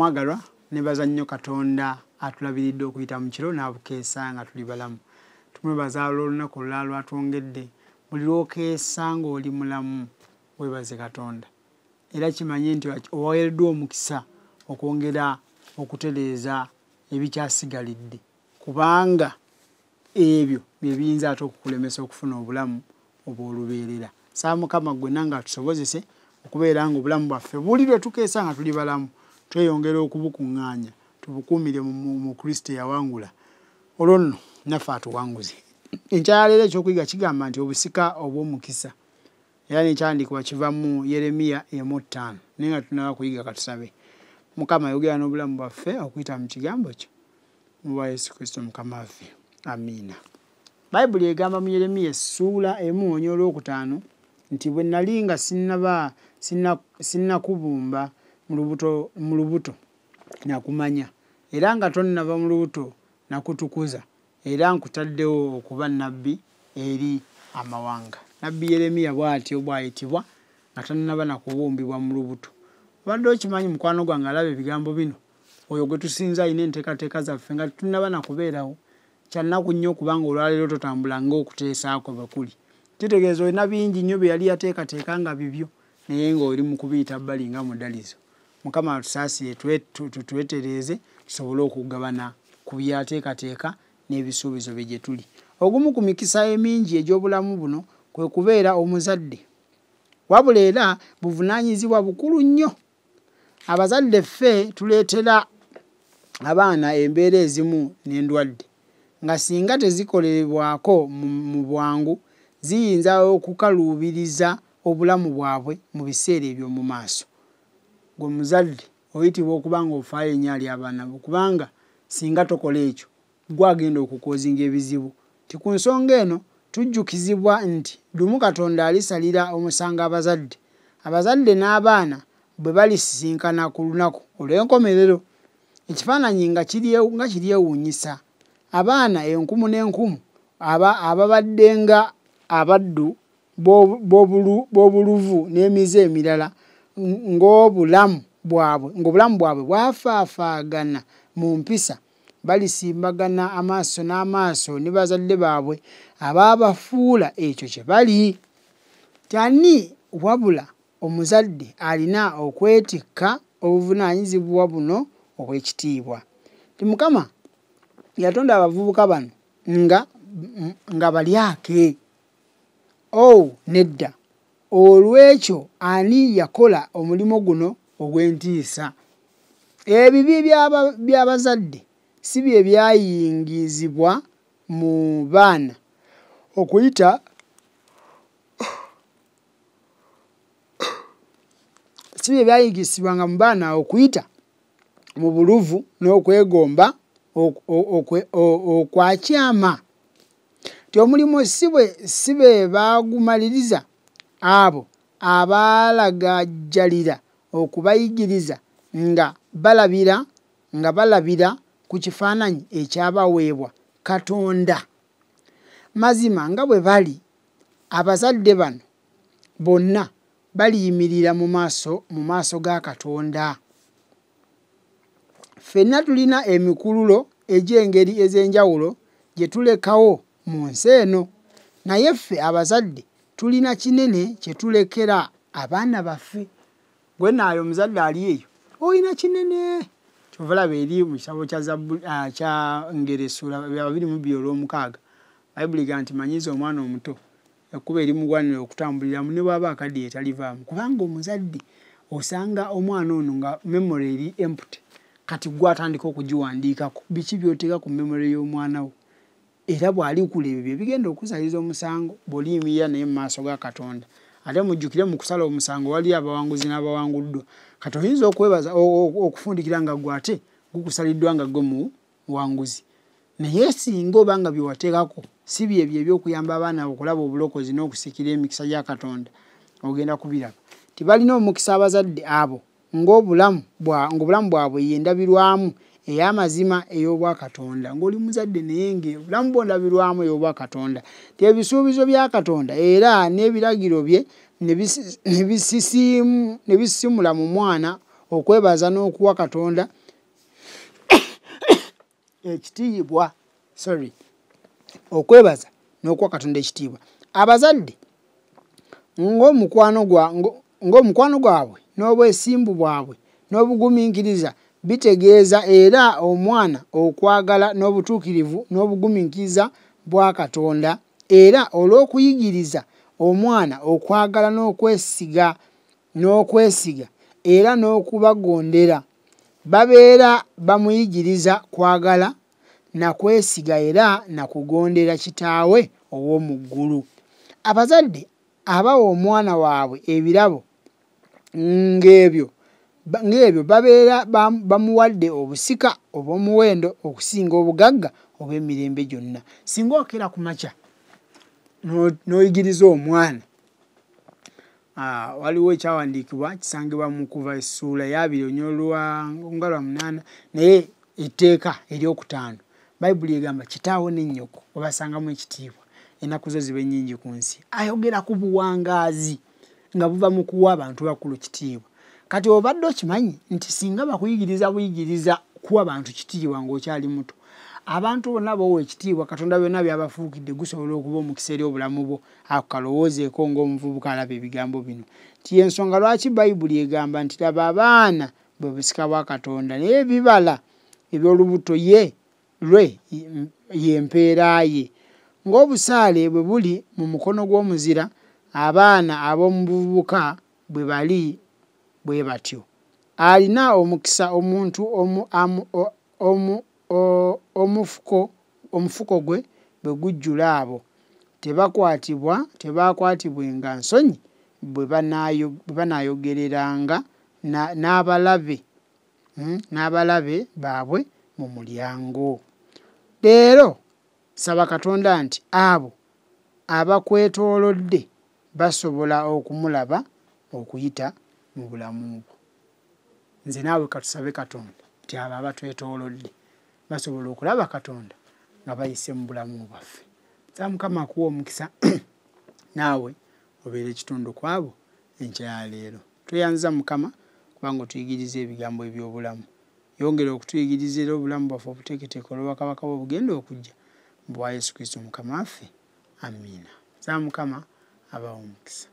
mwagalwa nebaza nnyo katonda atulabiridde okuyita mu kiro n'abukeesa nga tuli balamu tumwebaza olwolunaku olulala lwatwongedde buli lwokeesa ngaoli mulamu webaze katonda era kimanye nti owaweereddwa omukisa okwongera okutereeza ebikyasigalidde kubanga ebyo byebiyinza ate okukulemesa okufuna obulamu obwolubeerera saa mukama gwenna nga atusobozese okubeera nga obulamu bwaffe buli lwe tukeesa nga tuli balamu tweyongera okubukuŋŋaanya tubukuumire mu kristo yawangula olwo nno naffe atuwanguze enkyalaleero ekyokuyiga kigamba nti obusika obwomukisa era nekyandiikibwa kiva mu yeremiya emu ttaano naye nga tunaba kuyiga katusabe mukama yogera n'obulamu bwaffe okuyita mu kigambo kyo mubwa yesu kristo mukama waffe amiina bayibuli egamba mu yeremiya essuula emu onyi olwokutaano nti bwe nali nga sinnakubumba sinna mu lubuto nakumanya era nga tonnava mu lubuto nakutukuza era nkutaddewo okuba nabbi eri amawanga nabbi yeremiya bwatyo bwayitibwa nga tannaba nakubumbibwa mu lubuto obadde okimanyi mukwano gwange alaba ebigambo bino oyo gwetusinza alina enteekateeka zaffe nga tunaba nakubeerawo kyanaku nnyo okubanga olwaleero totambula ngaokuteesaako bakuli kitegeeza olina bingi nnyo bye yali yateekateeka nga bibyo naye ngaoli mukubiyita bbali nga mudalizo mukama atusaasire tutwetereeze tusobole okugabana ku byateekateeka n'ebisuubizo bye gyetuli ogumu ku mikisa emingi egy'obulamu buno kwe kubeera omuzadde wabula era buvunaanyizibwa bukulu nnyo abazadde ffe tuleetera abaana embeera ezimu n'endwadde nga singa tezikolebwako mu bwangu ziyinza okukaluubiriza obulamu bwabwe mu biseera ebyomu maaso gwemuzadde oyitibwa okuba nga ofayo enya ali abaana bo kubanga singa tokola ekyo gwagenda okukozinga ebizibu tiku nsonga eno tujjukizibwa nti lumu katonda alisalira omusanga abazadde abazadde n'abaana bwe balisisinkana ku lunaku olw'enkomerero ekifaananyi nga kiryewuunyisa abaana enkumu n'enkumu ababadde nga abaddu b'obuluvu n'emize emirala ngobulamu bwabwe ngaobulamu bwabwe bwafaafaagana mu mpisa balisimbagana amaaso n'amaaso ne bazadde baabwe ababafuula ekyo kye bali tyani wabula omuzadde alina okwetikka obuvunanyizibwa buno obwekitiibwa ti mukama yatonda abavubuka bano nga nga balyake ow nedda olwekyo ani yakola omulimu guno ogw'entiisa ebibi byabazadde si bye byayingizibwa mu baana okuyita si bye byayingizibwanga mu baana okuyita mu buluvu n'okwegomba okwakyama ti omulimu si bwe si be baagumaliriza abo abaalagajjalira okubayigiriza nga balabira nga balabira ku kifaananyi ekyabaweebwa katonda mazima nga bwe bali abazadde bano bonna baliyimirira mu maaso mu maaso ga katonda ffenna tulina emikululo egy'engeri ez'enjawulo gye tulekawo mu nsi eno naye ffe abazadde tulina kinene kyetulekera abaana baffe gwenaayo omuzadde ali eyo olina kinene kyovalaba eri mukitabo kya ah, ngere sula abiri mubiri olwomukaaga bayibuli ga nti manyiza omwana omuto ekuba erimugwanira okutambuliramu ne bwaba akaddi etalivaamu kubanga omuzadde osanga omwana ono nga memory eri emput kati gwatandika okugiwandiikako biki byoteeka ku memory y'omwana wo era bwalikula ebyo byebigenda okusaliza omusango bweoliyimirira naye mumaaso gakatonda ate mujjukire mukusala omusango waliyo abawanguzi n'abawanguddwa kati oyinza okwebaza okufundikira nga gwe ate gukusaliddwa nga gwe muwanguzi naye singa oba nga byewateekako si byebyo ebyokuyamba abaana okulaba obulokozi n'okusikira emikisa gya katonda ogenda kubiraba tibalina omukisa abazadde abo ngaobulamu bwabwe yendabirwamu eyamazima ey'obwakatonda ngaoli muzadde naye nga bulamu bwondabirwamu ey'obwakatonda ti ebisuubizo bya katonda era n'ebiragiro bye ne bisisimula mu mwana okwebaza n'okuwa katonda ekitiibwa sorry okwebaza n'okuwa katonda ekitiibwa abazadde ng'omukwano gwabwe n'obwesimbu bwabwe n'obugumiikiriza bitegeeza era omwana okwagala n'obutuukirivu n'obugumikiza bwa katonda era olw'okuyigiriza omwana okwagala n'okwesiga n'okwesiga era n'okubagondera babeera bamuyigiriza kwagala nakwesiga era nakugondera kitaawe ow'omu ggulu abazadde abawa omwana waabwe ebirabo ng'ebyo mm, ng'ebyo babeera bamuwadde obusika obwomuwendo okusinga obugagga obw'emirembe gyonna singa okera ku makya n'oyigiriza omwana waliwo ekyawandiikibwa kisangibwa mukuva essuula yabiri onyolwanga lwa munaana naye etteeka eryokutaano bayibuli egamba kitaawo nennyoko webasangamu ekitiibwa ennaku zo ziba ennyingi ku nsi ayogera ku buwangaazi nga buva mu kuwa abantu bakulu kitiibwa kati obadde okimanyi nti singa bakuyigiriza buyigiriza kuwa bantu kitiibwa ngaokyali muto abantu bonna bowa ekitiibwa katonda byonna byabafuukidde gusobola okuba omukisa eri obulamu bwo akukalowoozeeko ngaomuvubuka alaba ebigambo bino ti ensonga lwaki bayibuli egamba nti laba abaana bwe busika bwa katonda naye ebibala ebyolubuto ye lwe yempeeraye ng'obusaale bwe buli mu mukono gw'omuzira abaana ab'omuvubuka bwe bali bwe batyo alina omukisa omuntu omufuko gwe bwe gujjula abo tebakwatibwa tebakwatibwenga nsonyi bwe banayogereranga n'abalabe hmm, n'abalabe baabwe mu mulyango leero saba katonda nti abo abakwetoolodde basobola okumulaba okuyita mu bulamu bwo nze naawe katusabe katonda nti abo abatwetoolodde basobola okulaba katonda nga bayise mu bulamu bwaffe sa mukama akuwa omukisa naawe obeera ekitundu ku abo enkya yaleero tweyanziza mukama kubanga otuyigiriza ebigambo ebyobulamu yongere okutuyigiriza era obulamu bwaffe obuteeketeeka olwobakabaka bwe obugenda okujja mubwa yesu kristo mukama waffe amiina sa mukama abawo omukisa